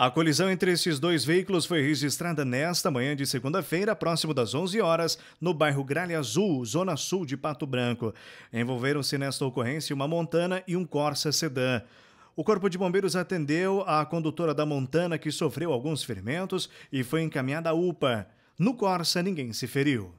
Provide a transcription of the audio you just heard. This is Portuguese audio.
A colisão entre esses dois veículos foi registrada nesta manhã de segunda-feira, próximo das 11 horas, no bairro Gralha Azul, zona sul de Pato Branco. Envolveram-se nesta ocorrência uma Montana e um Corsa sedã. O Corpo de Bombeiros atendeu a condutora da Montana, que sofreu alguns ferimentos e foi encaminhada à UPA. No Corsa, ninguém se feriu.